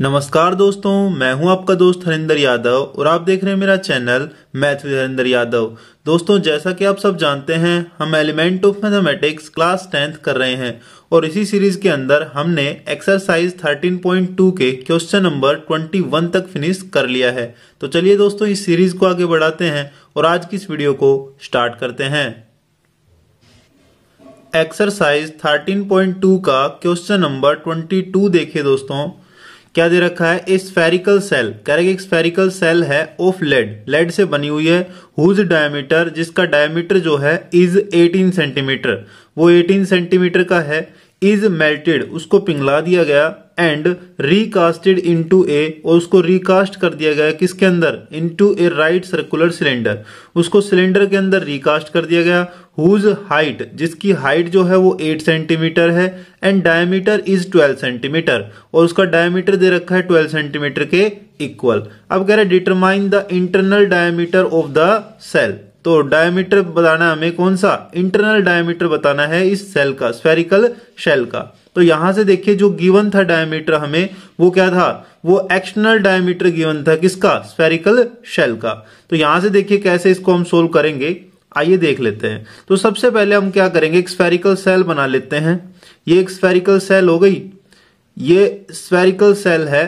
नमस्कार दोस्तों मैं हूं आपका दोस्त हरिंदर यादव और आप देख रहे हैं मेरा channel math with Harinder Yadav दोस्तों जैसा कि आप सब जानते हैं हम element of mathematics class tenth कर रहे हैं और इसी सीरीज के अंदर हमने एक्सरसाइज 13.2 के क्वेश्चन नंबर 21 तक फिनिश कर लिया है तो चलिए दोस्तों इस सीरीज को आगे बढ़ाते हैं और आज की इस वीडियो को स्टार्ट करते हैं एक्सरसाइज टू का क्वेश्चन नंबर टू देखिए दोस्तों क्या दे रखा है ए स्फेरिकल सेल कह रहे हैं कि स्फेरिकल सेल है ऑफ लेड लेड से बनी हुई है हुज डायमीटर जिसका डायमीटर जो है इज 18 सेंटीमीटर वो 18 सेंटीमीटर का है इज मेल्टेड उसको पिंगला दिया गया एंड रिकास्टेड इनटू ए और उसको रिकास्ट कर दिया गया किसके अंदर into a right circular cylinder उसको सिलेंडर के अंदर रिकास्ट कर दिया गया हुज हाइट जिसकी हाइट जो है वो एट सेंटीमीटर है and diameter is twelve centimetre और उसका डायमीटर दे रखा है ट्वेल्व सेंटीमीटर के इक्वल अब कह रहे हैं determine the internal diameter of the shell तो डायमीटर बताना हमें कौन सा इंटरनल डायमीटर बताना है इस सेल का स्फेरिकल शेल का तो यहां से देखिए जो गिवन था डायमीटर हमें वो क्या था वो एक्सटर्नल डायमीटर गिवन था किसका स्फेरिकल शेल का तो यहां से देखिए कैसे इसको हम सोल्व करेंगे आइए देख लेते हैं तो सबसे पहले हम क्या करेंगे एक स्फेरिकल सेल बना लेते हैं ये एक स्पेरिकल सेल हो गई ये स्पेरिकल सेल है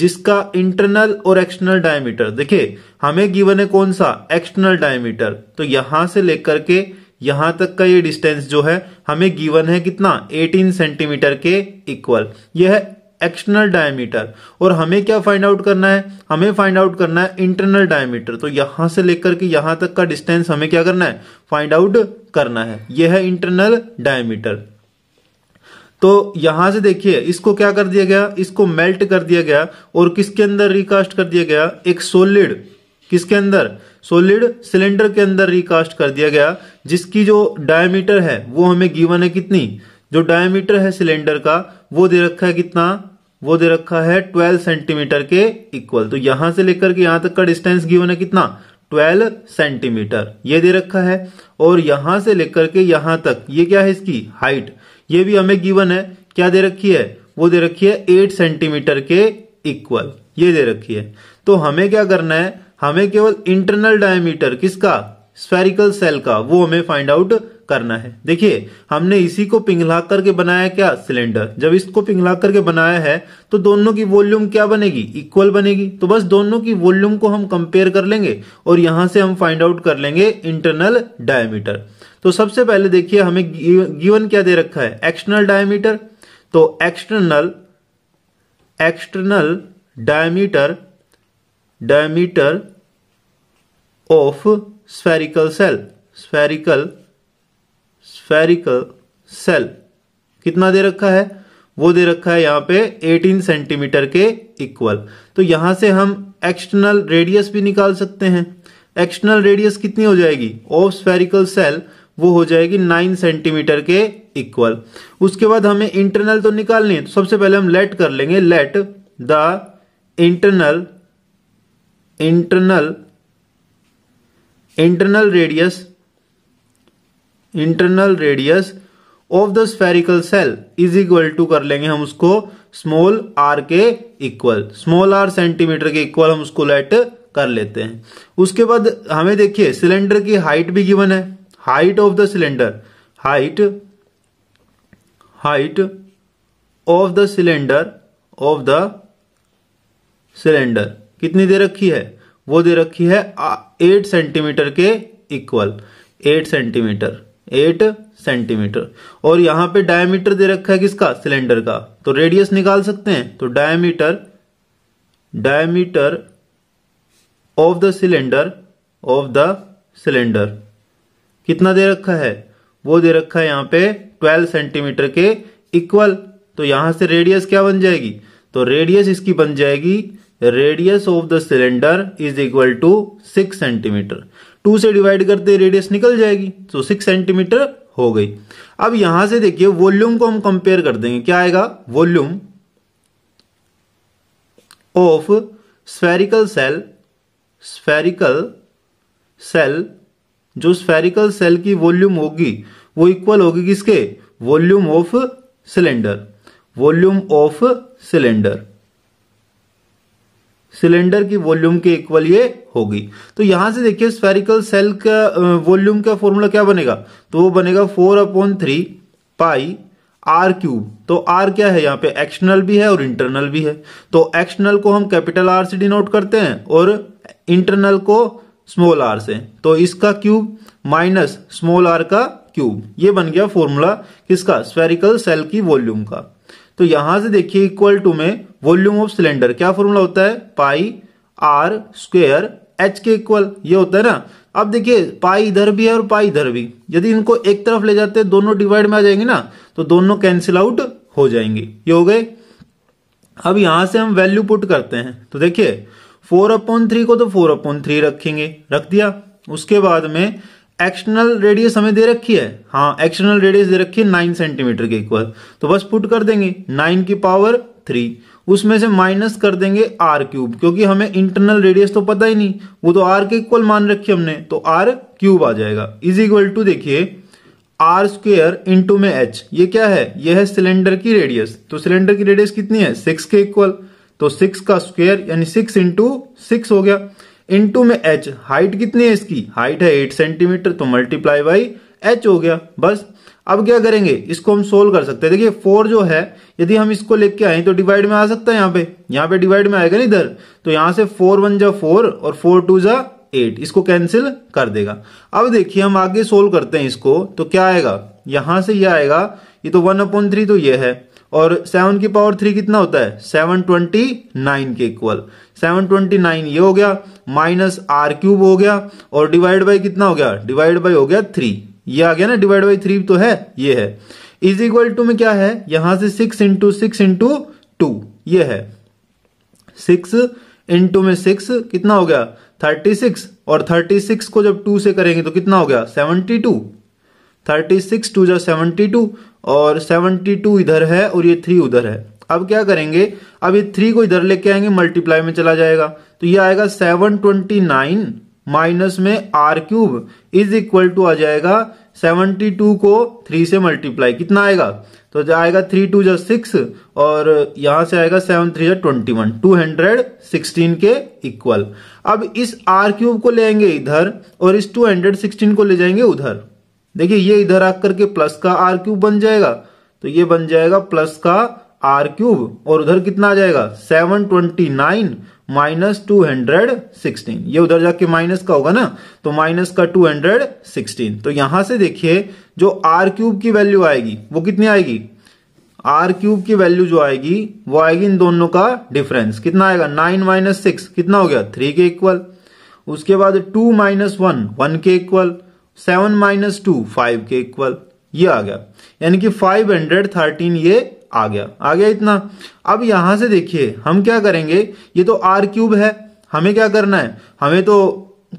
जिसका इंटरनल और एक्सटर्नल डायमीटर देखिए हमें गिवन है कौन सा एक्सटर्नल डायमीटर तो यहां से लेकर के यहां तक का ये डिस्टेंस जो है हमें गिवन है कितना 18 सेंटीमीटर के इक्वल यह एक्सटर्नल डायमीटर और हमें क्या फाइंड आउट करना है हमें फाइंड आउट करना है इंटरनल डायमीटर तो यहां से लेकर के यहां तक का डिस्टेंस हमें क्या करना है फाइंड आउट करना है यह है इंटरनल डायमीटर तो यहां से देखिए इसको क्या कर दिया गया इसको मेल्ट कर दिया गया और किसके अंदर रिकास्ट कर दिया गया एक सोलिड किसके अंदर सोलिड सिलेंडर के अंदर रिकास्ट कर दिया गया जिसकी जो डायमीटर है वो हमें गिवन है कितनी जो डायमीटर है सिलेंडर का वो दे रखा है कितना वो दे रखा है 12 सेंटीमीटर के इक्वल तो यहां से लेकर के यहां तक का डिस्टेंस गिवन है कितना 12 सेंटीमीटर ये दे रखा है और यहां से लेकर के यहां तक ये क्या है इसकी हाइट ये भी हमें गिवन है क्या दे रखी है वो दे रखी है 8 सेंटीमीटर के इक्वल ये दे रखी है तो हमें क्या करना है हमें केवल इंटरनल डायमीटर किसका स्फेरिकल सेल का वो हमें फाइंड आउट करना है देखिए हमने इसी को पिघला करके बनाया क्या सिलेंडर जब इसको पिघला करके बनाया है तो दोनों की वॉल्यूम क्या बनेगी इक्वल बनेगी तो बस दोनों की वॉल्यूम को हम कंपेयर कर लेंगे और यहां से हम फाइंड आउट कर लेंगे इंटरनल डायमीटर तो सबसे पहले देखिए हमें गिवन क्या दे रखा है एक्सटर्नल डायमीटर तो external external diameter diameter of spherical shell spherical spherical shell कितना दे रखा है वो दे रखा है यहां पे 18 सेंटीमीटर के इक्वल तो यहां से हम एक्सटर्नल रेडियस भी निकाल सकते हैं एक्सटर्नल रेडियस कितनी हो जाएगी ऑफ स्फेरिकल सेल वो हो जाएगी 9 सेंटीमीटर के इक्वल उसके बाद हमें इंटरनल तो निकालनी है तो सबसे पहले हम लेट कर लेंगे let the internal internal internal radius internal radius of the spherical shell is equal to कर लेंगे हम उसको स्मॉल आर के इक्वल स्मॉल आर सेंटीमीटर के इक्वल हम उसको लेट कर लेते हैं उसके बाद हमें देखिए सिलेंडर की हाइट भी गिवन है height of the cylinder height height of the cylinder of the cylinder कितनी दे रखी है वो दे रखी है एट सेंटीमीटर के equal eight centimetre eight centimetre और यहां पे डायमीटर दे रखा है किसका सिलेंडर का तो रेडियस निकाल सकते हैं तो diameter diameter of the cylinder of the cylinder कितना दे रखा है वो दे रखा है यहाँ पे 12 सेंटीमीटर के इक्वल तो यहां से रेडियस क्या बन जाएगी तो रेडियस इसकी बन जाएगी radius of the cylinder is equal to six centimetre two से डिवाइड करते रेडियस निकल जाएगी तो सिक्स सेंटीमीटर हो गई अब यहां से देखिए वॉल्यूम को हम कंपेयर कर देंगे क्या आएगा volume of spherical shell spherical shell जो स्फेरिकल सेल की वॉल्यूम होगी वो इक्वल होगी किसके volume of cylinder volume of cylinder cylinder की वॉल्यूम के इक्वल ये होगी तो यहां से देखिए स्फेरिकल सेल का वॉल्यूम का फॉर्मूला क्या बनेगा तो वो बनेगा four upon three pi are cube तो आर क्या है यहाँ पे एक्सटर्नल भी है और इंटरनल भी है तो एक्सटर्नल को हम कैपिटल आर से डिनोट करते हैं और इंटरनल को स्मॉल आर से तो इसका क्यूब माइनस स्मॉल आर का क्यूब ये बन गया फॉर्मूला किसका स्फेरिकल सेल की वॉल्यूम का तो यहां से देखिए इक्वल टू में वॉल्यूम ऑफ सिलेंडर क्या फॉर्मूला होता है पाई आर स्क्वेयर एच के इक्वल ये होता है ना अब देखिए पाई इधर भी है और पाई इधर भी यदि इनको एक तरफ ले जाते हैं दोनों डिवाइड में आ जाएंगे ना तो दोनों कैंसिल आउट हो जाएंगे ये हो गए अब यहां से हम वैल्यू पुट करते हैं तो देखिए फोर अपॉन थ्री को तो फोर अपॉन थ्री रखेंगे रख दिया उसके बाद में एक्सटर्नल रेडियस हमें दे रखी है हाँ एक्सटर्नल रेडियस दे रखी है नाइन सेंटीमीटर के इक्वल तो बस पुट कर देंगे नाइन की पावर थ्री उसमें से माइनस कर देंगे आर क्यूब क्योंकि हमें इंटरनल रेडियस तो पता ही नहीं वो तो आर के इक्वल मान रखी हमने तो आर क्यूब आ जाएगा इज इक्वल टू देखिए आर स्क्र इंटू में एच ये क्या है यह है सिलेंडर की रेडियस तो सिलेंडर की रेडियस कितनी है सिक्स के इक्वल तो सिक्स का स्क्वेयर यानी सिक्स इंटू सिक्स हो गया इंटू में एच हाइट कितनी है इसकी हाइट है एट सेंटीमीटर तो मल्टीप्लाई बाई एच हो गया बस अब क्या करेंगे इसको हम सोल्व कर सकते हैं देखिए फोर जो है यदि हम इसको लेके आए तो डिवाइड में आ सकता है यहाँ पे यहाँ पे डिवाइड में आएगा ना इधर तो यहाँ से फोर वन जा फोर और फोर टू जा एट इसको कैंसिल कर देगा अब देखिए हम आगे सोल्व करते हैं इसको तो क्या आएगा यहां से ये यह आएगा ये तो वन अपॉन थ्री तो ये है और सेवन की पावर थ्री कितना होता है सेवन ट्वेंटी नाइन के इक्वल सेवन ट्वेंटी नाइन ये हो गया माइनस आर क्यूब हो गया और डिवाइड बाई कितना हो गया डिवाइड बाई हो गया थ्री ये आ गया ना डिवाइड बाई थ्री तो है ये है इज इक्वल टू में क्या है यहां से six into six into two ये है सिक्स इंटू में सिक्स कितना हो गया थर्टी सिक्स और थर्टी सिक्स को जब टू से करेंगे तो कितना हो गया seventy two thirty six two जो सेवनटी टू और सेवनटी टू इधर है और ये थ्री उधर है अब क्या करेंगे अब ये थ्री को इधर लेके आएंगे मल्टीप्लाई में चला जाएगा तो ये आएगा सेवन ट्वेंटी नाइन माइनस में r cube is equal to आ जाएगा सेवनटी टू को थ्री से मल्टीप्लाई कितना आएगा तो आएगा थ्री टू जो सिक्स और यहां से आएगा सेवन थ्री जो twenty one two hundred sixteen के इक्वल अब इस आर क्यूब को लेंगे इधर और इस टू हंड्रेड सिक्सटीन को ले जाएंगे उधर देखिए ये इधर आकर के प्लस का आर क्यूब बन जाएगा तो ये बन जाएगा प्लस का आर क्यूब और उधर कितना आ जाएगा seven twenty nine minus two hundred sixteen ये उधर जाके माइनस का होगा ना तो माइनस का टू हंड्रेड सिक्सटीन तो यहां से देखिए जो आर क्यूब की वैल्यू आएगी वो कितनी आएगी आर क्यूब की वैल्यू जो आएगी वो आएगी इन दोनों का डिफरेंस कितना आएगा नाइन माइनस सिक्स कितना हो गया थ्री के इक्वल उसके बाद टू माइनस वन वन के equal seven minus two five के इक्वल ये आ गया यानी कि फाइव हंड्रेड थर्टीन ये आ गया आ गया इतना अब यहां से देखिए हम क्या करेंगे ये तो आर क्यूब है हमें क्या करना है हमें तो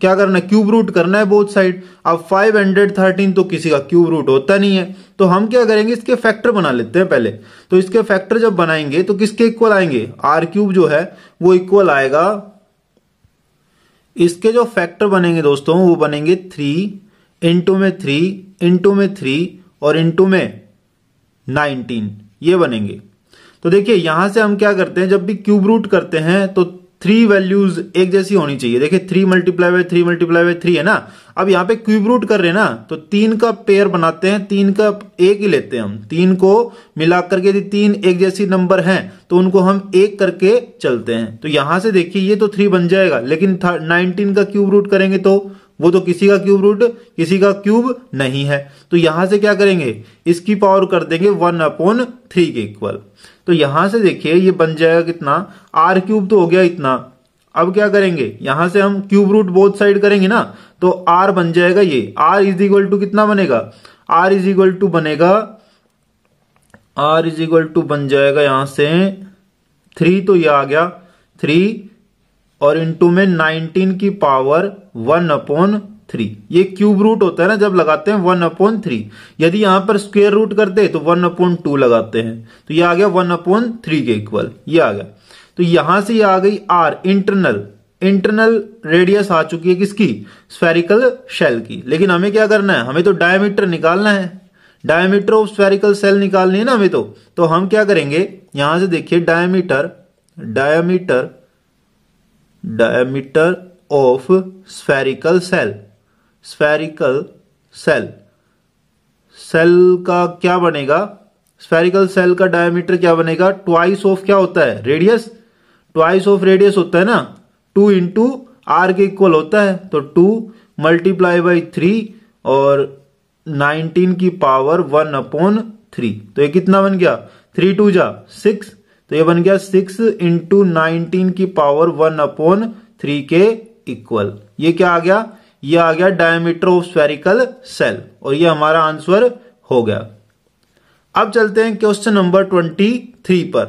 क्या करना है क्यूब रूट करना है बोथ साइड अब फाइव हंड्रेड थर्टीन तो किसी का क्यूब रूट होता नहीं है तो हम क्या करेंगे इसके फैक्टर बना लेते हैं पहले तो इसके फैक्टर जब बनाएंगे तो किसके इक्वल आएंगे आर क्यूब जो है वो इक्वल आएगा इसके जो फैक्टर बनेंगे दोस्तों वो बनेंगे थ्री इंटू में थ्री इंटू में थ्री और इंटू में नाइनटीन ये बनेंगे तो देखिए यहां से हम क्या करते हैं जब भी क्यूब रूट करते हैं तो थ्री वैल्यूज एक जैसी होनी चाहिए देखिए three multiply by three multiply by three है ना अब यहां पे क्यूब रूट कर रहे हैं ना तो तीन का पेयर बनाते हैं तीन का एक ही लेते हैं हम तीन को मिला करके यदि तीन एक जैसी नंबर हैं तो उनको हम एक करके चलते हैं तो यहां से देखिए ये तो थ्री बन जाएगा लेकिन नाइनटीन का क्यूब रूट करेंगे तो वो तो किसी का क्यूब रूट किसी का क्यूब नहीं है तो यहां से क्या करेंगे इसकी पावर कर देंगे वन अपॉन थ्री के इक्वल तो यहां से देखिए ये बन जाएगा कितना आर क्यूब तो हो गया इतना अब क्या करेंगे यहां से हम क्यूब रूट बोथ साइड करेंगे ना तो आर बन जाएगा ये आर इज इक्वल टू कितना बनेगा आर इज इक्वल टू बनेगा आर इज इक्वल टू बन जाएगा यहां से थ्री तो ये आ गया थ्री और इंटू में नाइनटीन की पावर वन अपॉन थ्री ये क्यूब रूट होता है ना जब लगाते हैं वन अपॉन थ्री यदि यहां पर स्क्वेयर रूट करते हैं तो वन अपॉन टू लगाते हैं तो ये आ गया वन अपॉन थ्री के इक्वल ये आ गया तो यहां से ये आ गई आर इंटरनल इंटरनल रेडियस आ चुकी है किसकी स्फेरिकल शेल की लेकिन हमें क्या करना है हमें तो डायमीटर निकालना है डायमीटर ऑफ स्फेरिकल सेल निकालनी है ना हमें तो तो हम क्या करेंगे यहां से देखिए diameter diameter diameter of spherical shell spherical shell shell का क्या बनेगा स्फेरिकल सेल का डायमीटर क्या बनेगा ट्वाइस ऑफ क्या होता है रेडियस ट्वाइस ऑफ रेडियस होता है ना टू इन टू आर के इक्वल होता है तो टू मल्टीप्लाई बाई थ्री और नाइनटीन की पावर वन अपॉन थ्री तो ये कितना बन गया थ्री टू जा सिक्स तो ये बन गया सिक्स इंटू नाइनटीन की पावर वन अपॉन थ्री के इक्वल ये क्या आ गया ये आ गया डायमीटर ऑफ स्फेरिकल सेल और ये हमारा आंसर हो गया अब चलते हैं क्वेश्चन नंबर ट्वेंटी थ्री पर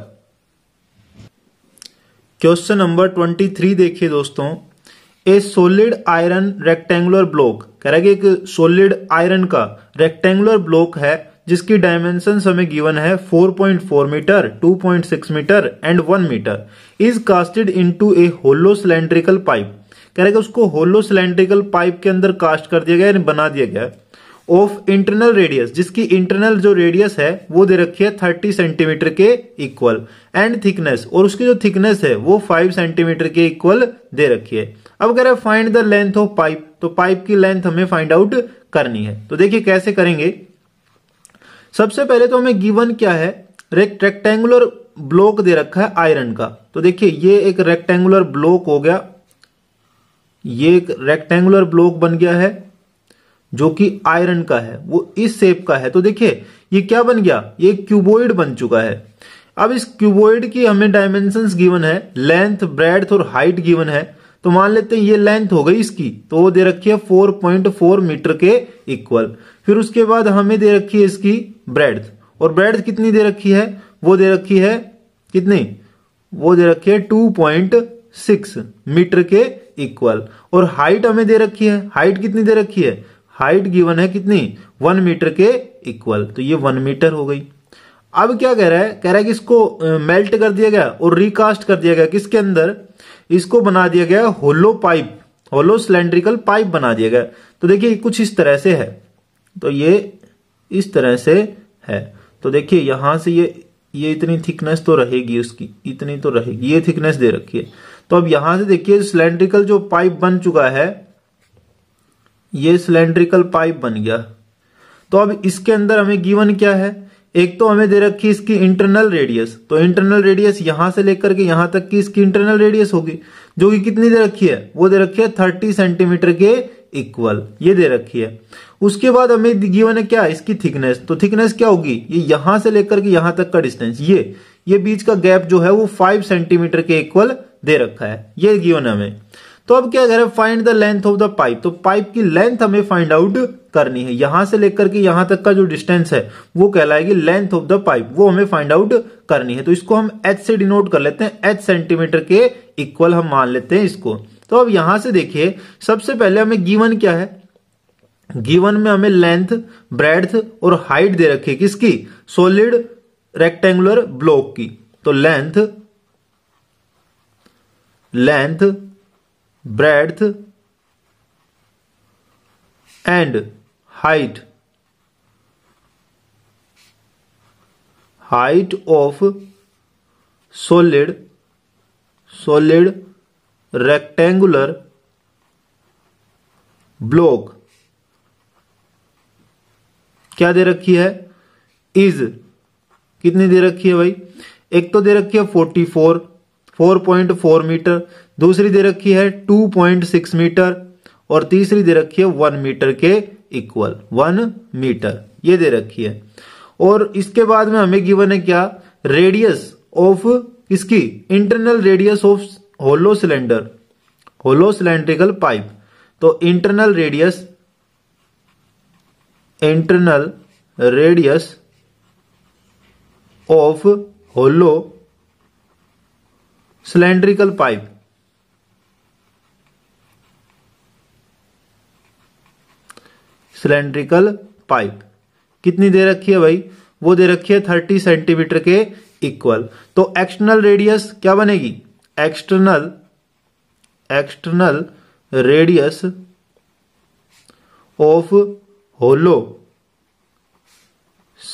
क्वेश्चन नंबर ट्वेंटी थ्री देखिए दोस्तों a solid iron rectangular block कह रहा है कि एक सोलिड आयरन का रेक्टेंगुलर ब्लॉक है जिसकी डायमेंशन हमें गिवन है 4.4 metre 2.6 metre and 1 metre is casted into a hollow cylindrical pipe कह रहे उसको होलो सिलेंड्रिकल पाइप के अंदर कास्ट कर दिया गया यानी बना दिया गया ऑफ इंटरनल रेडियस जिसकी इंटरनल जो रेडियस है वो दे रखी है थर्टी सेंटीमीटर के इक्वल एंड थिकनेस और उसकी जो थिकनेस है वो फाइव सेंटीमीटर के इक्वल दे रखी है अब कह find the length of pipe तो पाइप की लेंथ हमें फाइंड आउट करनी है तो देखिए कैसे करेंगे सबसे पहले तो हमें गिवन क्या है रेक्टेंगुलर ब्लॉक दे रखा है आयरन का तो देखिए ये एक रेक्टेंगुलर ब्लॉक हो गया ये एक रेक्टेंगुलर ब्लॉक बन गया है जो कि आयरन का है वो इस शेप का है तो देखिए ये क्या बन गया ये क्यूबोइड बन चुका है अब इस क्यूबोइड की हमें डायमेंशन गिवन है लेंथ ब्रेड और हाइट गिवन है तो मान लेते हैं ये लेंथ हो गई इसकी तो वो दे रखी है 4.4 मीटर के इक्वल फिर उसके बाद हमें दे रखी है इसकी ब्रेड और ब्रेड कितनी दे रखी है वो दे रखी है कितनी वो दे रखी है 2.6 मीटर के इक्वल और हाइट हमें दे रखी है हाइट कितनी दे रखी है हाइट गिवन है कितनी वन मीटर के इक्वल तो ये वन मीटर हो गई अब क्या कह रहा है कह रहा है कि इसको मेल्ट कर दिया गया और रिकास्ट कर दिया गया किसके अंदर इसको बना दिया गया hollow pipe hollow cylindrical pipe बना दिया गया तो देखिए कुछ इस तरह से है तो ये इस तरह से है तो देखिए यहां से ये ये इतनी थिकनेस तो रहेगी उसकी इतनी तो रहेगी ये थिकनेस दे रखी है तो अब यहां से देखिए सिलेंड्रिकल जो पाइप बन चुका है ये सिलेंड्रिकल पाइप बन गया तो अब इसके अंदर हमें गिवन क्या है एक तो हमें दे रखी है इसकी इंटरनल रेडियस तो इंटरनल रेडियस यहां से लेकर के यहां तक की इसकी इंटरनल रेडियस होगी जो कि कितनी दे रखी है वो दे रखी है थर्टी सेंटीमीटर के इक्वल ये दे रखी है उसके बाद हमें गिवन है क्या इसकी थिकनेस तो थिकनेस क्या होगी ये यहां से लेकर के यहां तक का डिस्टेंस ये ये बीच का गैप जो है वो फाइव सेंटीमीटर के इक्वल दे रखा है ये गिवन हमें तो अब क्या कह रहे हैं find the length of the pipe तो पाइप की लेंथ हमें फाइंड आउट करनी है यहां से लेकर के यहां तक का जो डिस्टेंस है वो कहलाएगी लेंथ ऑफ द पाइप वो हमें फाइंड आउट करनी है तो इसको हम एच से डिनोट कर लेते हैं एच सेंटीमीटर के इक्वल हम मान लेते हैं इसको तो अब यहां से देखिए सबसे पहले हमें गिवन क्या है गिवन में हमें लेंथ ब्रेड और हाइट दे रखी है किसकी सोलिड रेक्टेंगुलर ब्लॉक की तो length length breadth and height height of solid solid rectangular block क्या दे रखी है इज कितनी दे रखी है भाई एक तो दे रखी है 44 4.4 फोर फोर मीटर दूसरी दे रखी है 2.6 मीटर और तीसरी दे रखी है वन मीटर के इक्वल वन मीटर ये दे रखी है और इसके बाद में हमें गिवन है क्या रेडियस ऑफ इसकी internal radius of hollow cylinder hollow cylindrical pipe तो internal radius internal radius of hollow cylindrical pipe cylindrical pipe कितनी दे रखी है भाई वो दे रखी है थर्टी सेंटीमीटर के इक्वल तो एक्सटर्नल रेडियस क्या बनेगी external external radius of hollow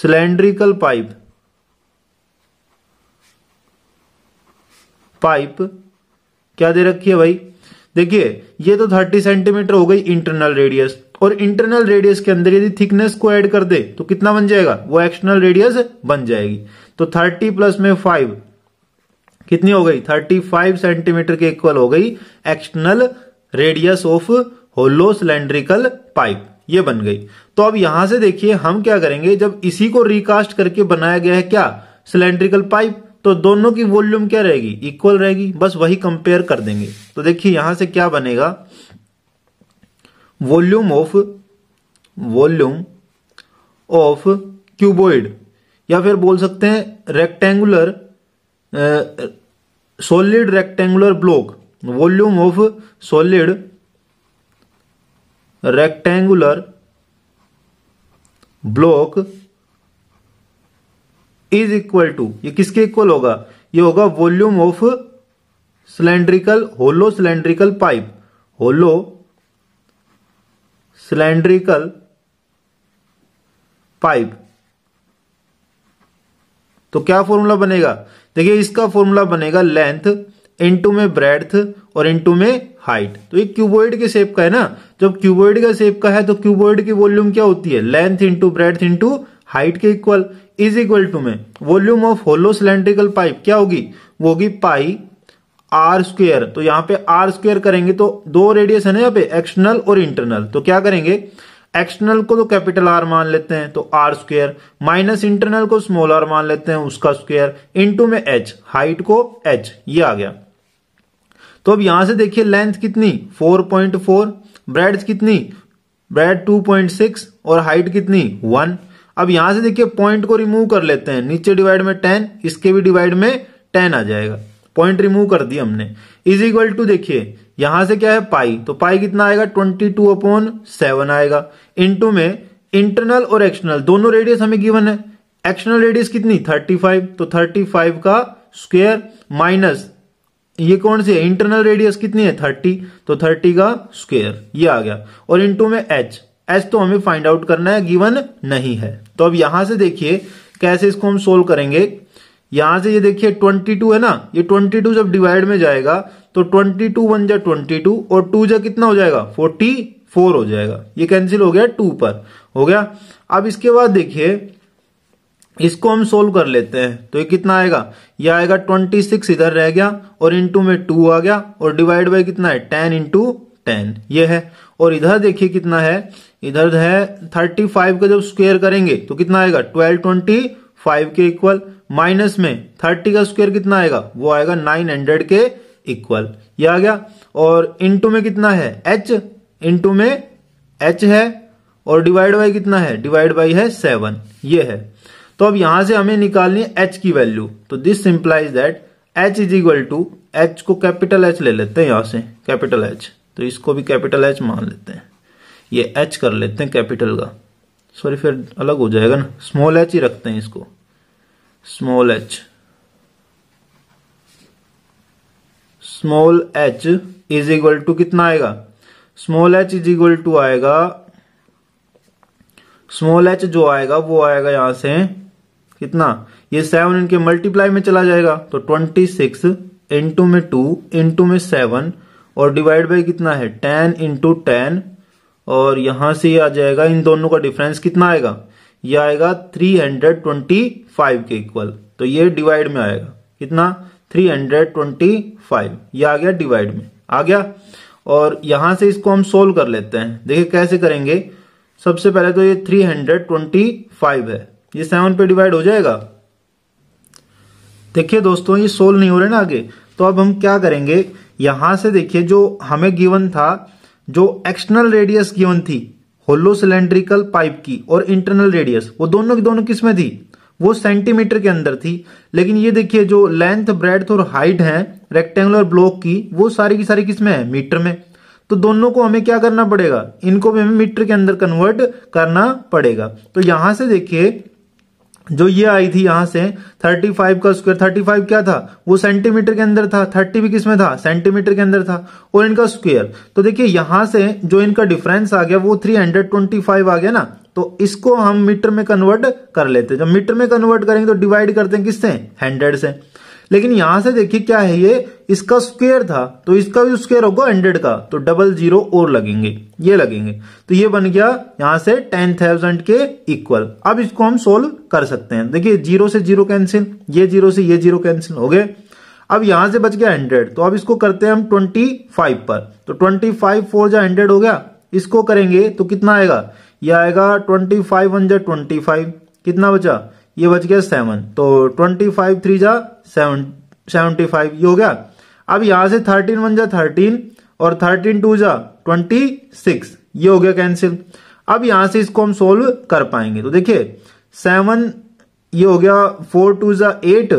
cylindrical pipe pipe क्या दे रखी है भाई देखिए ये तो 30 सेंटीमीटर हो गई इंटरनल रेडियस और इंटरनल रेडियस के अंदर यदि थिकनेस को ऐड कर दे तो कितना बन जाएगा वो एक्सटर्नल रेडियस बन जाएगी तो थर्टी प्लस में फाइव कितनी हो गई थर्टी फाइव सेंटीमीटर के इक्वल हो गई external radius of hollow cylindrical pipe ये बन गई तो अब यहां से देखिए हम क्या करेंगे जब इसी को रिकास्ट करके बनाया गया है क्या सिलेंड्रिकल पाइप तो दोनों की वॉल्यूम क्या रहेगी इक्वल रहेगी बस वही कंपेयर कर देंगे तो देखिए यहां से क्या बनेगा volume of volume of cuboid या फिर बोल सकते हैं rectangular solid rectangular block volume of solid rectangular block is equal to ये किसके इक्वल होगा ये होगा volume of cylindrical hollow cylindrical pipe hollow cylindrical pipe तो क्या फॉर्मूला बनेगा देखिए इसका फॉर्मूला बनेगा लेंथ इनटू में ब्रेड और इनटू में हाइट तो ये क्यूबॉइड के शेप का है ना जब क्यूबॉइड का शेप का है तो क्यूबॉइड की वॉल्यूम क्या होती है length into breadth into height के इक्वल इज इक्वल टू में volume of hollow cylindrical pipe क्या होगी वो होगी पाई आर स्क्वेयर तो यहां पे आर स्क्वेयर करेंगे तो दो रेडियस है ना यहाँ पे एक्सटर्नल और इंटरनल तो क्या करेंगे एक्सटर्नल को तो कैपिटल आर मान लेते हैं तो आर स्क्र माइनस इंटरनल को स्मॉल आर मान लेते हैं उसका स्क्वेयर इनटू में एच हाइट को एच ये आ गया तो अब यहां से देखिए लेंथ कितनी 4.4 ब्रेड कितनी ब्रेड 2.6 और हाइट कितनी 1 अब यहां से देखिए पॉइंट को रिमूव कर लेते हैं नीचे डिवाइड में 10 इसके भी डिवाइड में 10 आ जाएगा पॉइंट रिमूव कर दिया हमने इज इक्वल टू देखिए यहां से क्या है पाई तो पाई कितना आएगा ट्वेंटी टू अपॉन सेवन आएगा इंटू में इंटरनल और एक्सटर्नल दोनों रेडियस हमें गिवन है एक्सटर्नल रेडियस कितनी थर्टी फाइव तो थर्टी फाइव का स्क्वेयर माइनस ये कौन सी है इंटरनल रेडियस कितनी है थर्टी तो थर्टी का स्क्वेयर ये आ गया और इंटू में एच एच तो हमें फाइंड आउट करना है गिवन नहीं है तो अब यहां से देखिए कैसे इसको हम सोल्व करेंगे यहां से ये देखिए 22 है ना ये 22 जब डिवाइड में जाएगा तो 22 टू वन जा ट्वेंटी और 2 जा कितना हो जाएगा 44 हो जाएगा ये कैंसिल हो गया टू पर हो गया अब इसके बाद देखिए इसको हम सोल्व कर लेते हैं तो ये कितना आएगा ये आएगा ट्वेंटी सिक्स इधर रह गया और इंटू में टू आ गया और डिवाइड बाई कितना है टेन इंटू टेन ये है और इधर देखिए कितना है इधर है थर्टी फाइव का जब स्क्वेयर करेंगे तो कितना आएगा ट्वेल्व ट्वेंटी फाइव के इक्वल माइनस में थर्टी का स्क्वायर कितना आएगा वो आएगा नाइन हंड्रेड के इक्वल ये आ गया और इनटू में कितना है एच इनटू में एच है और डिवाइड बाई कितना है डिवाइड बाई है सेवन ये है तो अब यहां से हमें निकालनी है एच की वैल्यू तो this implies that H is equal to H को कैपिटल एच ले लेते हैं यहां से कैपिटल एच तो इसको भी कैपिटल एच मान लेते हैं ये एच कर लेते हैं कैपिटल का सॉरी फिर अलग हो जाएगा ना स्मॉल एच ही रखते हैं इसको small H small H is equal to कितना आएगा small H is equal to आएगा स्मॉल एच जो आएगा वो आएगा यहां से कितना ये सेवन इनके मल्टीप्लाई में चला जाएगा तो ट्वेंटी सिक्स इंटू में टू इंटू में सेवन और डिवाइड बाई कितना है टेन इंटू टेन और यहां से आ जाएगा इन दोनों का डिफरेंस कितना आएगा ये आएगा 325 के इक्वल तो ये डिवाइड में आएगा कितना 325 ये आ गया डिवाइड में आ गया और यहां से इसको हम सोल्व कर लेते हैं देखिए कैसे करेंगे सबसे पहले तो ये 325 है ये सेवन पे डिवाइड हो जाएगा देखिए दोस्तों ये सोल्व नहीं हो रहे ना आगे तो अब हम क्या करेंगे यहां से देखिए जो हमें गिवन था जो एक्सटर्नल रेडियस गिवन थी होलो सिलेंड्रिकल पाइप की और इंटरनल रेडियस वो दोनों की दोनों किसमें थी वो सेंटीमीटर के अंदर थी लेकिन ये देखिए जो लेंथ ब्रेड और हाइट है रेक्टेंगुलर ब्लॉक की वो सारी की सारी किसमें है मीटर में तो दोनों को हमें क्या करना पड़ेगा इनको भी हमें मीटर के अंदर कन्वर्ट करना पड़ेगा तो यहां से देखिए जो ये आई थी यहां से 35 का स्क्वायर 35 क्या था वो सेंटीमीटर के अंदर था 30 भी किसमें था सेंटीमीटर के अंदर था और इनका स्क्वायर तो देखिए यहां से जो इनका डिफरेंस आ गया वो 325 आ गया ना तो इसको हम मीटर में कन्वर्ट कर लेते जब मीटर में कन्वर्ट करेंगे तो डिवाइड करते हैं किससे हंड्रेड से लेकिन यहां से देखिए क्या है ये इसका स्क्वेयर था तो इसका भी स्क्वेयर होगा हंड्रेड का तो डबल जीरो और लगेंगे ये लगेंगे तो ये बन गया यहां से टेन थाउजेंड के इक्वल अब इसको हम सोल्व कर सकते हैं देखिए जीरो से जीरो कैंसिल ये जीरो से ये जीरो कैंसिल हो गए अब यहां से बच गया हंड्रेड तो अब इसको करते हैं हम ट्वेंटी फाइव पर तो ट्वेंटी फाइव फोर जो हंड्रेड हो गया इसको करेंगे तो कितना आएगा यह आएगा twenty five hundred twenty five कितना बचा ये बच गया सेवन तो ट्वेंटी फाइव थ्री जा सेवन सेवेंटी फाइव ये हो गया अब यहां से थर्टीन वन जा थर्टीन और थर्टीन टू जा ट्वेंटी सिक्स ये हो गया कैंसिल अब यहां से इसको हम सोल्व कर पाएंगे तो देखिए सेवन ये हो गया फोर टू जा एट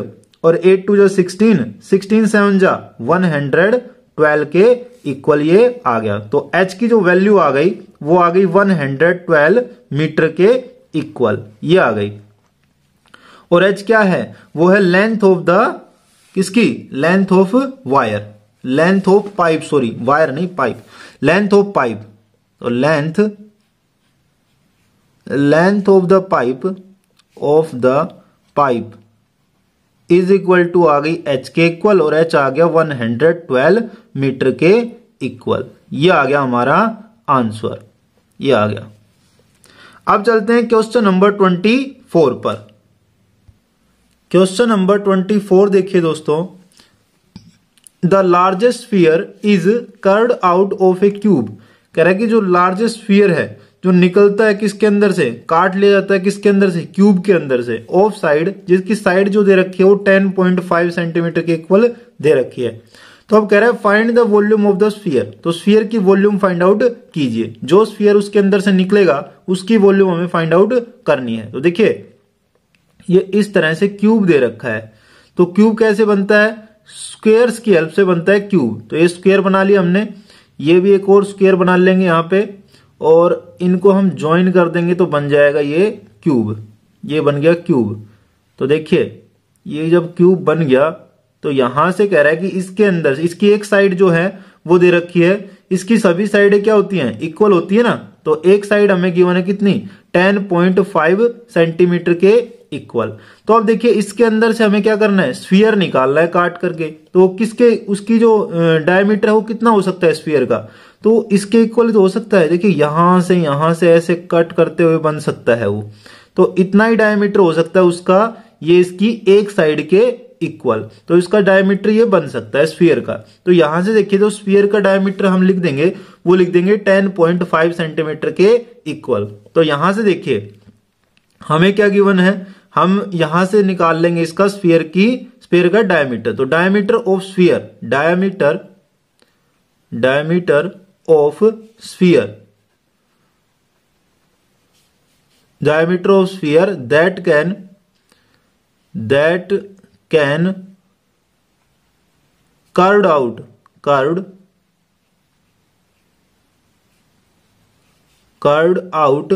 और एट टू जा सिक्सटीन सिक्सटीन सेवन जा वन हंड्रेड ट्वेल्व के इक्वल ये आ गया तो एच की जो वैल्यू आ गई वो आ गई वन हंड्रेड ट्वेल्व मीटर के इक्वल ये आ गई और एच क्या है वो है लेंथ ऑफ द किसकी length of wire length of pipe sorry wire नहीं पाइप लेंथ ऑफ पाइप तो length length of the pipe of the pipe is equal to आ गई एच के इक्वल और एच आ गया 112 मीटर के इक्वल ये आ गया हमारा आंसर ये आ गया अब चलते हैं क्वेश्चन नंबर 24 पर क्वेश्चन नंबर ट्वेंटी फोर देखिए दोस्तों the largest sphere is carved out of a cube कह रहा है कि जो लार्जेस्ट फियर है जो निकलता है किसके अंदर से काट लिया जाता है किसके अंदर से क्यूब के अंदर से ऑफ साइड जिसकी साइड जो दे रखी है वो 10.5 सेंटीमीटर के इक्वल दे रखी है तो अब कह रहा है find the volume of the sphere तो स्फीयर की वॉल्यूम फाइंड आउट कीजिए जो स्फीयर उसके अंदर से निकलेगा उसकी वॉल्यूम हमें फाइंड आउट करनी है तो देखिए ये इस तरह से क्यूब दे रखा है तो क्यूब कैसे बनता है स्क्वेयर्स की हेल्प से बनता है क्यूब तो ये स्क्वेयर बना लिया हमने ये भी एक और स्क्वेयर बना लेंगे यहाँ पे और इनको हम ज्वाइन कर देंगे तो बन जाएगा ये क्यूब ये बन गया क्यूब तो देखिए ये जब क्यूब बन गया तो यहां से कह रहा है कि इसके अंदर इसकी एक साइड जो है वो दे रखी है इसकी सभी साइडें क्या होती हैं इक्वल होती है ना तो एक साइड हमें गिवन है कितनी 10.5 सेंटीमीटर के इक्वल तो अब देखिए इसके अंदर से हमें क्या करना है स्फीयर निकालना है काट करके तो किसके उसकी जो डायमीटर है वो कितना हो सकता है स्फीयर का तो इसके इक्वल तो हो सकता है देखिए यहां से यहां से ऐसे कट करते हुए बन सकता है वो तो इतना ही डायमीटर हो सकता है उसका ये इसकी एक साइड के इक्वल तो इसका डायमीटर ये बन सकता है स्फीयर का तो यहां से देखिए तो स्फीयर का डायमीटर हम लिख देंगे वो लिख देंगे 10.5 सेंटीमीटर के इक्वल तो यहां से देखिए हमें क्या गिवन है हम यहां से निकाल लेंगे इसका स्फीयर की स्पेयर का डायमीटर तो diameter of sphere diameter diameter of sphere diameter of sphere that can that can carved out carved carved out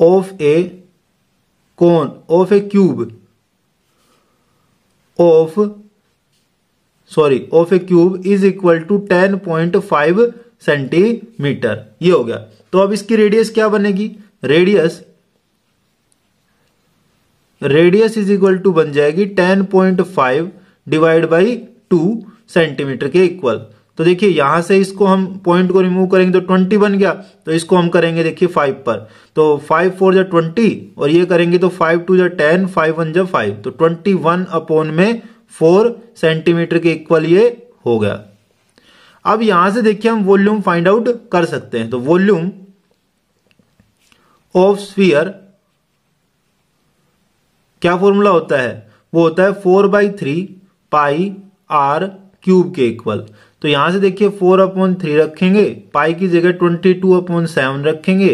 of a cone of a cube of sorry of a cube is equal to ten point five centimetre ये हो गया तो अब इसकी radius क्या बनेगी radius radius is equal to बन जाएगी ten point five divide by two centimetre के इक्वल तो देखिए यहां से इसको हम पॉइंट को रिमूव करेंगे तो ट्वेंटी बन गया तो इसको हम करेंगे देखिए फाइव पर तो फाइव फोर जै ट्वेंटी और ये करेंगे तो फाइव टू जै टेन फाइव वन जै फाइव तो ट्वेंटी वन अपोन में फोर सेंटीमीटर के इक्वल ये हो गया अब यहां से देखिए हम वॉल्यूम फाइंड आउट कर सकते हैं तो वॉल्यूम ऑफ स्फीयर क्या फॉर्मूला होता है वो होता है four by three pi are cube के इक्वल तो यहां से देखिए फोर अपॉन थ्री रखेंगे पाई की जगह ट्वेंटी टू अपॉन सेवन रखेंगे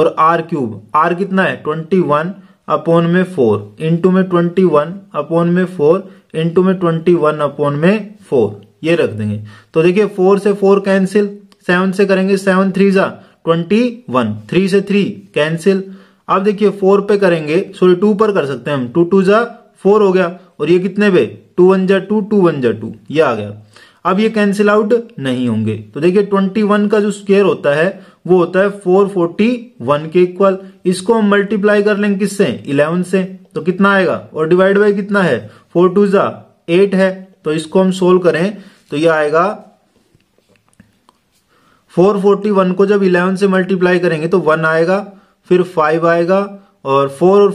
और आर क्यूब आर कितना है ट्वेंटी वन अपॉन में फोर इंटू में ट्वेंटी वन अपॉन में फोर इंटू में ट्वेंटी वन अपॉन में फोर ये रख देंगे तो देखिए फोर से फोर कैंसिल सेवन से करेंगे सेवन थ्री जा ट्वेंटी वन थ्री से थ्री कैंसिल अब देखिए फोर पे करेंगे सॉरी टू पर कर सकते हैं हम टू टू जा फोर हो गया और ये कितने पे टू वन जा टू टू वन जा टू ये आ गया अब ये कैंसिल आउट नहीं होंगे तो देखिए 21 का जो स्क्वेयर होता है वो होता है 441 के इक्वल इसको हम मल्टीप्लाई कर लेंगे किससे 11 से तो कितना आएगा और डिवाइड बाय कितना है फोर टू जा एट है तो इसको हम सोल्व करें तो ये आएगा 441 को जब 11 से मल्टीप्लाई करेंगे तो 1 आएगा फिर 5 आएगा और 4 और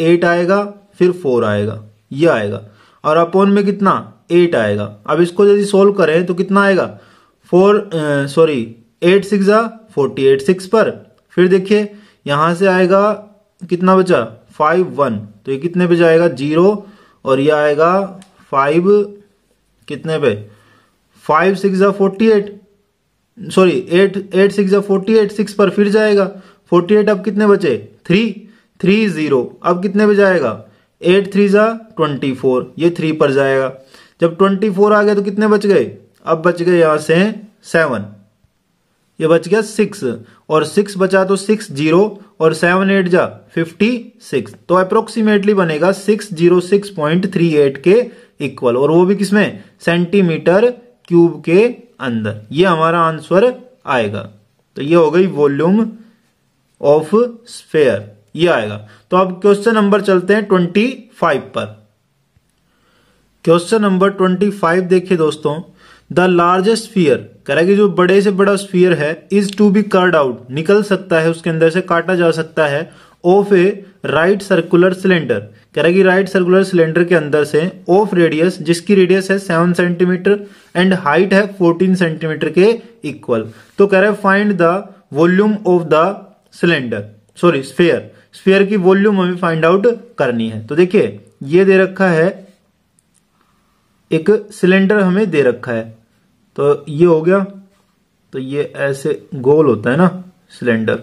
4 8 आएगा फिर 4 आएगा ये आएगा और अपोन में कितना एट आएगा अब इसको यदि सोल्व करें तो कितना आएगा four sorry eight six forty eight six पर फिर देखिए यहां से आएगा कितना बचा फाइव वन तो ये कितने पे जाएगा जीरो और ये आएगा फाइव कितने पे five six forty eight sorry eight eight six forty eight six पर फिर जाएगा फोर्टी एट अब कितने बचे थ्री थ्री जीरो अब कितने पे जाएगा एट थ्री जा ट्वेंटी फोर ये थ्री पर जाएगा जब ट्वेंटी फोर आ गया तो कितने बच गए अब बच गए यहां से सेवन ये बच गया सिक्स और सिक्स बचा तो सिक्स जीरो और सेवन एट जा फिफ्टी सिक्स तो अप्रोक्सीमेटली बनेगा six zero six point three eight के इक्वल और वो भी किसमें सेंटीमीटर क्यूब के अंदर ये हमारा आंसर आएगा तो ये हो गई वॉल्यूम ऑफ स्फेयर ये आएगा तो अब क्वेश्चन नंबर चलते हैं ट्वेंटी फाइव पर क्वेश्चन नंबर ट्वेंटी फाइव देखिए दोस्तों द लार्जेस्ट स्फीयर कि जो बड़े से बड़ा स्फीयर है is to be carved out निकल सकता है उसके अंदर से काटा जा सकता है of a right circular cylinder कह रहा है कि राइट सर्कुलर सिलेंडर के अंदर से ऑफ रेडियस जिसकी रेडियस है सेवन सेंटीमीटर एंड हाइट है फोर्टीन सेंटीमीटर के इक्वल तो कह रहे find the volume of the cylinder sorry sphere sphere की वॉल्यूम हमें फाइंड आउट करनी है तो देखिए ये दे रखा है एक सिलेंडर हमें दे रखा है तो ये हो गया तो ये ऐसे गोल होता है ना सिलेंडर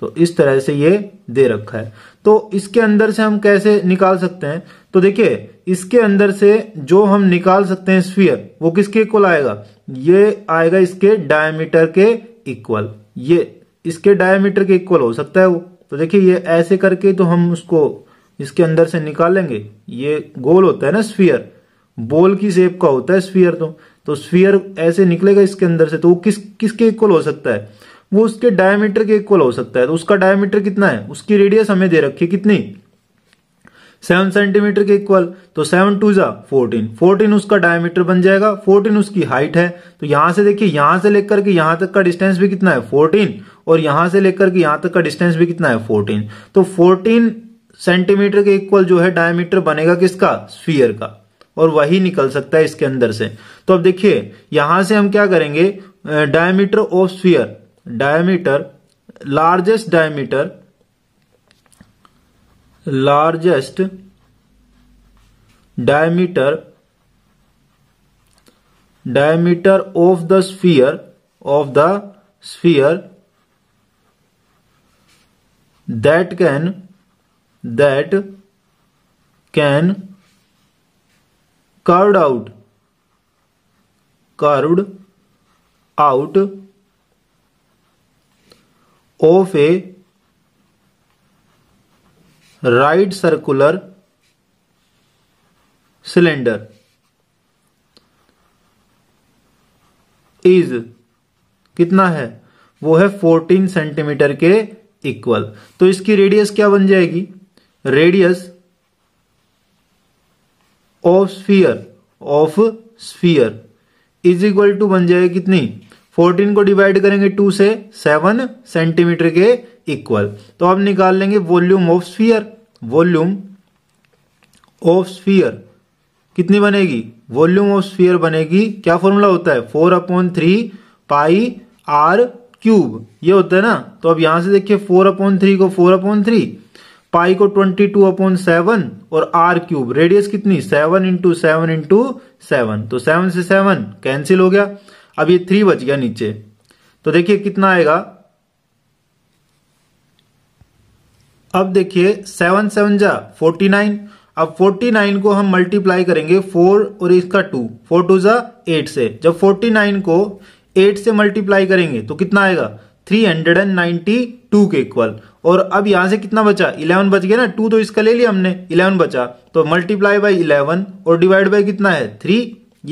तो इस तरह से ये दे रखा है तो इसके अंदर से हम कैसे निकाल सकते हैं तो देखिए इसके अंदर से जो हम निकाल सकते हैं स्फीयर वो किसके इक्वल आएगा ये आएगा इसके डायमीटर के इक्वल ये इसके डायमीटर के इक्वल हो सकता है वो तो देखिए ये ऐसे करके तो हम उसको इसके अंदर से निकालेंगे ये गोल होता है ना स्फीयर बॉल की शेप का होता है स्फीयर तो तो स्फीयर ऐसे निकलेगा इसके अंदर से तो वो किस किसके इक्वल हो सकता है वो उसके डायमीटर के इक्वल हो सकता है तो उसका डायमीटर कितना है उसकी रेडियस हमें दे रखी है कितनी सेवन सेंटीमीटर के इक्वल तो सेवन टू जा फोर्टीन फोर्टीन उसका डायमीटर बन जाएगा फोर्टीन उसकी हाइट है तो यहां से देखिए यहां से लेकर के यहां तक का डिस्टेंस भी कितना है फोर्टीन और यहां से लेकर के यहां तक का डिस्टेंस भी कितना है फोर्टीन तो फोर्टीन सेंटीमीटर के इक्वल जो है डायमीटर बनेगा किसका स्फीयर का और वही निकल सकता है इसके अंदर से तो अब देखिए यहां से हम क्या करेंगे diameter of sphere diameter largest diameter largest diameter diameter of the sphere of the sphere that can that can carved out carved out of a right circular cylinder is कितना है वो है फोर्टीन सेंटीमीटर के equal तो इसकी radius क्या बन जाएगी radius of sphere of sphere is equal to बन जाएगी कितनी 14 को डिवाइड करेंगे 2 से 7 सेंटीमीटर के इक्वल तो अब निकाल लेंगे volume of sphere volume of sphere कितनी बनेगी वॉल्यूम ऑफ स्फीयर बनेगी क्या फॉर्मूला होता है four upon three pi are cube ये होता है ना तो अब यहां से देखिए फोर अपॉन थ्री को फोर अपॉन थ्री पाई को ट्वेंटी टू अपॉन सेवन और आर क्यूब रेडियस कितनी seven into seven into seven तो सेवन से सेवन कैंसिल हो गया अब ये थ्री बच गया नीचे तो देखिए कितना आएगा अब देखिए सेवन सेवन जा फोर्टी नाइन अब 49 को हम मल्टीप्लाई करेंगे 4 और इसका 2 4 टू जा 8 से जब 49 को 8 से मल्टीप्लाई करेंगे तो कितना आएगा 392 के इक्वल और अब यहां से कितना बचा इलेवन बच गया ना टू तो इसका ले लिया हमने इलेवन बचा तो मल्टीप्लाई बाई इलेवन और डिवाइड बाई कितना है थ्री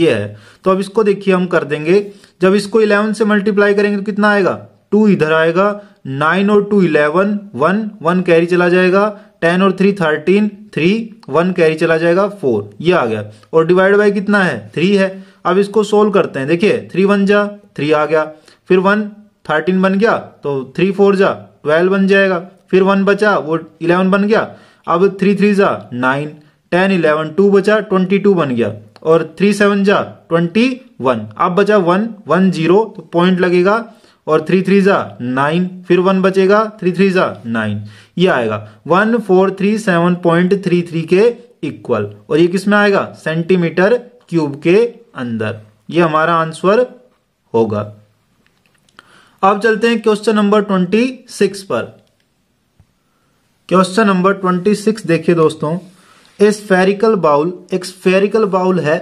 ये है तो अब इसको देखिए हम कर देंगे जब इसको इलेवन से मल्टीप्लाई करेंगे तो कितना आएगा टू इधर आएगा नाइन और two eleven one one carry चला जाएगा टेन और three thirteen three one carry चला जाएगा फोर ये आ गया और डिवाइड बाई कितना है थ्री है अब इसको सोल्व करते हैं देखिए थ्री वन जा थ्री आ गया फिर वन थर्टीन बन गया तो थ्री फोर जा ट्वेल्व बन जाएगा फिर वन बचा वो इलेवन बन गया अब थ्री थ्री जा नाइन टेन इलेवन टू बचा ट्वेंटी टू बन गया और थ्री सेवन जा ट्वेंटी वन अब बचा वन वन जीरो तो पॉइंट लगेगा और थ्री थ्री जा नाइन फिर वन बचेगा थ्री थ्री जा नाइन ये आएगा one four three seven point three three के इक्वल और ये किसमें आएगा सेंटीमीटर क्यूब के अंदर ये हमारा आंसर होगा अब चलते हैं क्वेश्चन नंबर ट्वेंटी सिक्स पर क्वेश्चन नंबर ट्वेंटी सिक्स देखिए दोस्तों इस फेरिकल बाउल एक फेरिकल बाउल है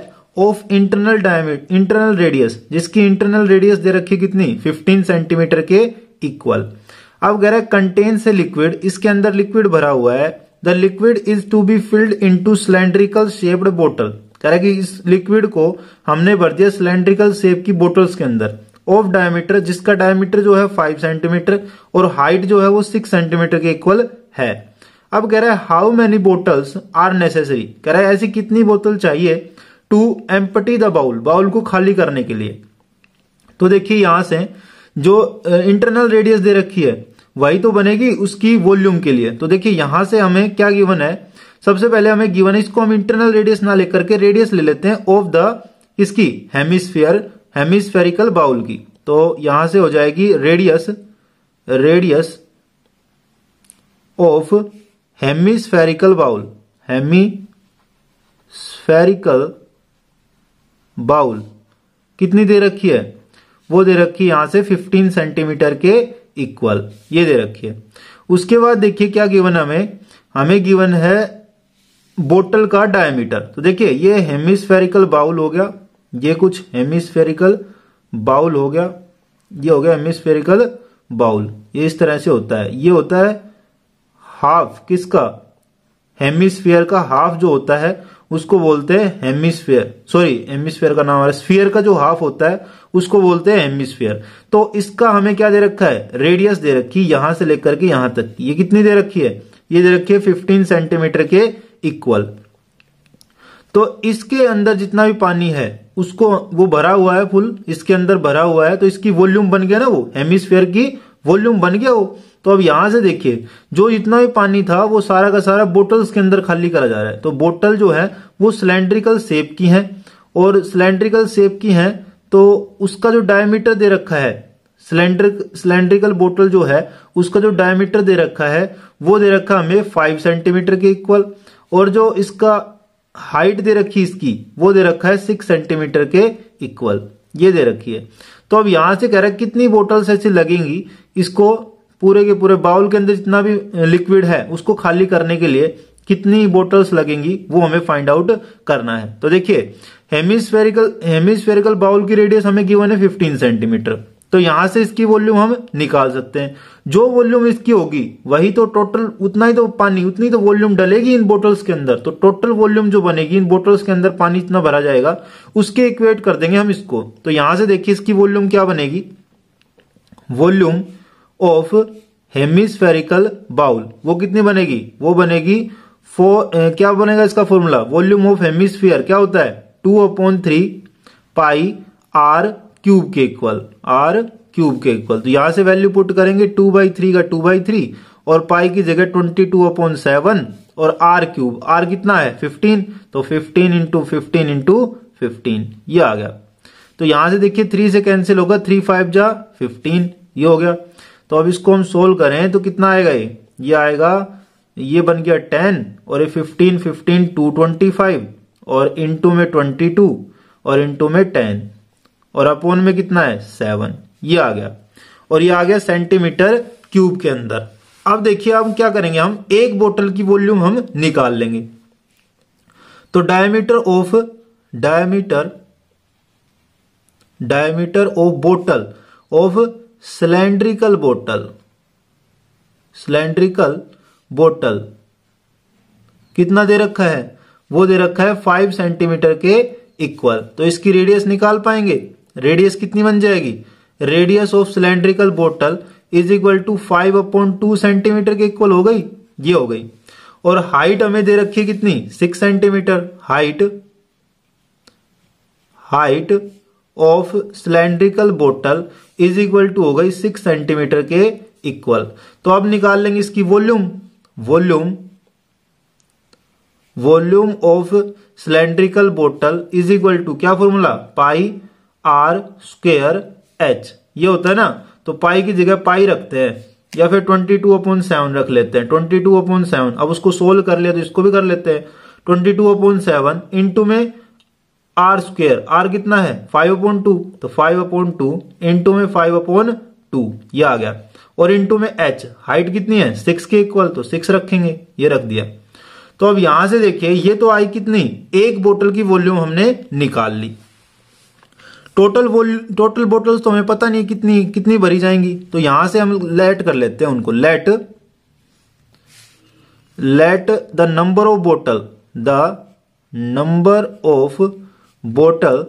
of internal diameter internal radius जिसकी इंटरनल रेडियस दे रखी कितनी 15 सेंटीमीटर के इक्वल अब कह रहा है कंटेन से लिक्विड इसके अंदर लिक्विड भरा हुआ है the liquid is to be filled into cylindrical shaped bottle कह रहा है कि इस लिक्विड को हमने भर दिया सिलेंड्रिकल शेप की बोटल्स के अंदर ऑफ डायमीटर जिसका डायमीटर जो है फाइव सेंटीमीटर और हाइट जो है वो सिक्स सेंटीमीटर के इक्वल है अब कह रहा है how many bottles are necessary कह रहा है ऐसी कितनी बोतल चाहिए to empty the bowl bowl को खाली करने के लिए तो देखिए यहां से जो इंटरनल रेडियस दे रखी है वही तो बनेगी उसकी वॉल्यूम के लिए तो देखिए यहां से हमें क्या गिवन है सबसे पहले हमें गिवन है इसको हम इंटरनल रेडियस ना लेकर के रेडियस ले लेते हैं ऑफ द इसकी हेमिस्फीयर हेमिस्फेरिकल बाउल की तो यहां से हो जाएगी radius radius of hemispherical bowl hemispherical bowl कितनी दे रखी है वो दे रखी है यहां से 15 सेंटीमीटर के इक्वल ये दे रखी है उसके बाद देखिए क्या गिवन हमें हमें गिवन है बोतल का डायमीटर तो देखिए ये हेमिस्फेरिकल बाउल हो गया ये कुछ हेमिस्फेरिकल बाउल हो गया ये हो गया हेमिस्फेरिकल बाउल ये इस तरह से होता है ये होता है हाफ किसका हेमिस्फीयर का हाफ जो होता है उसको बोलते हैं हेमिस्फीयर सॉरी हेमिसफेयर का नाम है स्फीयर का जो हाफ होता है उसको बोलते हैं हेमिसफेयर तो इसका हमें क्या दे रखा है रेडियस दे रखी यहां से लेकर के यहां तक ये कितनी दे रखी है ये दे रखी है फिफ्टीन सेंटीमीटर के इक्वल तो इसके अंदर जितना भी पानी है उसको वो भरा हुआ है फुल इसके अंदर भरा हुआ है तो इसकी वॉल्यूम बन गया ना वो हेमिस्फेयर की वॉल्यूम बन गया वो तो अब यहां से देखिए जो इतना भी पानी था वो सारा का सारा बोटल के अंदर खाली करा जा रहा है तो बोटल जो है वो सिलेंड्रिकल सेप की है और सिलेंड्रिकल सेप की है तो उसका जो डायमीटर दे रखा है सिलेंडर सिलेंड्रिकल बोटल जो है उसका जो डायमीटर दे रखा है वो दे रखा हमें फाइव सेंटीमीटर के इक्वल और जो इसका हाइट दे रखी इसकी वो दे रखा है सिक्स सेंटीमीटर के इक्वल ये दे रखी है तो अब यहां से कह रहा है कितनी बोटल्स ऐसी लगेंगी इसको पूरे के पूरे बाउल के अंदर जितना भी लिक्विड है उसको खाली करने के लिए कितनी बोटल्स लगेंगी वो हमें फाइंड आउट करना है तो देखिए हेमिस्फेरिकल हेमिस्फेरिकल बाउल की रेडियस हमें गिवन है 15 सेंटीमीटर तो यहां से इसकी वॉल्यूम हम निकाल सकते हैं जो वॉल्यूम इसकी होगी वही तो टोटल उतना ही तो पानी उतनी तो वॉल्यूम डलेगी इन बोटल्स के अंदर तो टोटल वॉल्यूम जो बनेगी इन बोटल्स के अंदर पानी इतना भरा जाएगा उसके इक्वेट कर देंगे हम इसको तो यहां से देखिए इसकी वॉल्यूम क्या बनेगी वॉल्यूम ऑफ हेमिस्फेरिकल बाउल वो कितनी बनेगी वो बनेगी फोर क्या बनेगा इसका फॉर्मूला वॉल्यूम ऑफ हेमिस्फीयर क्या होता है two upon three pi are cube के इक्वल आर क्यूब के इक्वल तो यहां से वैल्यू पुट करेंगे टू बाई थ्री का टू बाई थ्री और पाई की जगह ट्वेंटी टू अपॉन सेवन और आर क्यूब आर कितना है फिफ्टीन तो fifteen into fifteen into fifteen ये आ गया तो यहां से देखिए थ्री से कैंसिल होगा थ्री फाइव जा फिफ्टीन ये हो गया तो अब इसको हम सोल्व करें तो कितना आएगा ये ये आएगा ये बन गया टेन और ये fifteen fifteen two twenty five और इंटू में ट्वेंटी टू और इंटू में टेन और अपोन में कितना है सेवन ये आ गया और ये आ गया सेंटीमीटर क्यूब के अंदर अब देखिए हम क्या करेंगे हम एक बोतल की वॉल्यूम हम निकाल लेंगे तो diameter of diameter diameter of बोतल ऑफ सिलेंड्रिकल बोतल सिलेंड्रिकल बोतल कितना दे रखा है वो दे रखा है फाइव सेंटीमीटर के इक्वल तो इसकी रेडियस निकाल पाएंगे रेडियस कितनी बन जाएगी radius of cylindrical bottle is equal to five point two centimetre के इक्वल हो गई ये हो गई और हाइट हमें दे रखी है कितनी six centimeter height height of cylindrical bottle is equal to हो गई सिक्स सेंटीमीटर के इक्वल तो अब निकाल लेंगे इसकी volume volume volume of cylindrical bottle is equal to क्या formula pi r square H ये होता है ना तो पाई की जगह पाई रखते हैं या फिर ट्वेंटी टू अपॉन सेवन रख लेते हैं ट्वेंटी टू अपॉन सेवन अब उसको सोल्व कर लिया तो इसको भी कर लेते हैं twenty two upon seven into में आर स्क्र आर कितना है फाइव अपॉन टू तो फाइव अपॉन टू इंटू में फाइव अपॉन टू ये आ गया और इंटू में एच हाइट कितनी है सिक्स के इक्वल तो सिक्स रखेंगे ये रख दिया तो अब यहां से देखिए ये तो आई कितनी एक बोतल की वॉल्यूम हमने निकाल ली टोटल बोल टोटल बोटल्स तो हमें पता नहीं कितनी कितनी भरी जाएंगी तो यहां से हम लेट कर लेते हैं उनको let let the number of bottle the number of bottle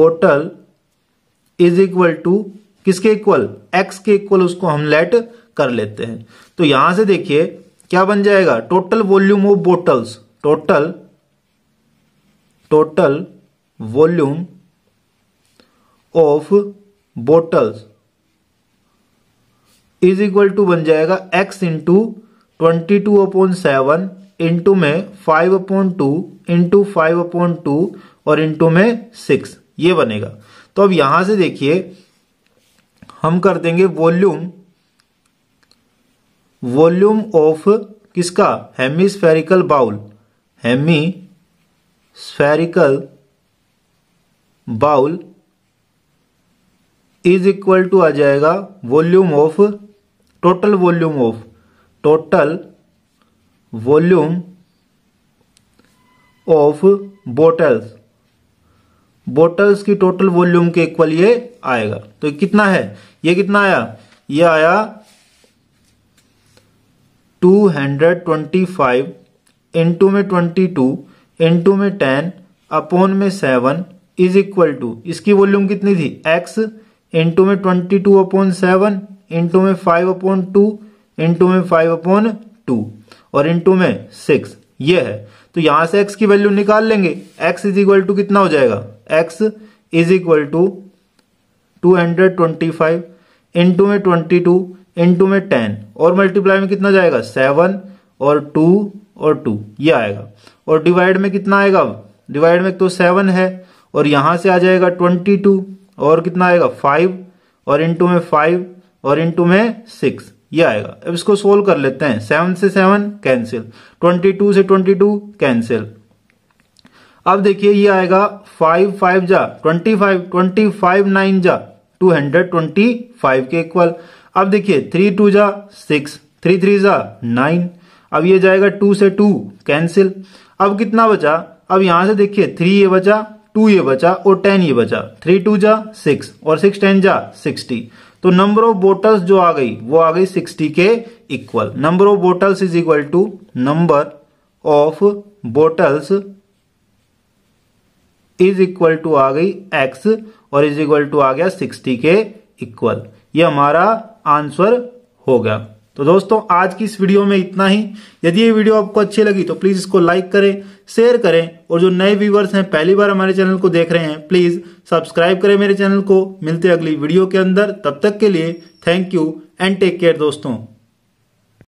bottle is equal to किसके इक्वल एक्स के इक्वल उसको हम लेट कर लेते हैं तो यहां से देखिए क्या बन जाएगा total volume of bottles total total volume of bottles is equal to बन जाएगा x into twenty two upon seven into में five upon two into five upon two और इंटू में सिक्स ये बनेगा तो अब यहां से देखिए हम कर देंगे वॉल्यूम वॉल्यूम ऑफ किसका hemispherical bowl hemi spherical bowl is equal to आ जाएगा volume of total volume of total volume of bottles bottles की टोटल वॉल्यूम के इक्वल ये आएगा तो कितना है ये कितना आया ये आया 225 हंड्रेड ट्वेंटी फाइव इंटू में ट्वेंटी टू इंटू में टेन अपोन में सेवन इज इक्वल टू इसकी वॉल्यूम कितनी थी एक्स इंटू में twenty two upon seven two में फाइव अपॉन टू टू में फाइव अपॉन टू और टू में सिक्स ये है तो यहां से एक्स की वैल्यू निकाल लेंगे एक्स इज इक्वल टू कितना हो जाएगा x is equal to two hundred twenty five into में ट्वेंटी टू इंटू में टेन और मल्टीप्लाई में कितना जाएगा सेवन और टू और टू ये आएगा और डिवाइड में कितना आएगा डिवाइड में तो सेवन है और यहाँ से आ जाएगा ट्वेंटी टू और कितना आएगा फाइव और इंटू में फाइव और इंटू में सिक्स ये आएगा अब इसको सोल्व कर लेते हैं सेवन से सेवन कैंसिल ट्वेंटी टू से ट्वेंटी टू कैंसिल अब देखिए ये आएगा फाइव फाइव जा twenty five twenty five nine जा टू हंड्रेड ट्वेंटी फाइव के इक्वल अब देखिए थ्री टू जा सिक्स थ्री थ्री जा नाइन अब ये जाएगा टू से टू कैंसिल अब कितना बचा अब यहां से देखिए थ्री ये बचा टू ये बचा और टेन ये बचा थ्री टू जा सिक्स और सिक्स टेन जा सिक्सटी तो नंबर ऑफ बोटल्स जो आ गई वो आ गई सिक्सटी के equal number of bottles is equal to number of bottles is equal to आ गई एक्स और इज इक्वल टू आ गया सिक्सटी के इक्वल ये हमारा आंसर हो गया तो दोस्तों आज की इस वीडियो में इतना ही यदि ये वीडियो आपको अच्छी लगी तो प्लीज़ इसको लाइक करें शेयर करें और जो नए व्यूवर्स हैं पहली बार हमारे चैनल को देख रहे हैं प्लीज़ सब्सक्राइब करें मेरे चैनल को मिलते अगली वीडियो के अंदर तब तक के लिए thank you and take care दोस्तों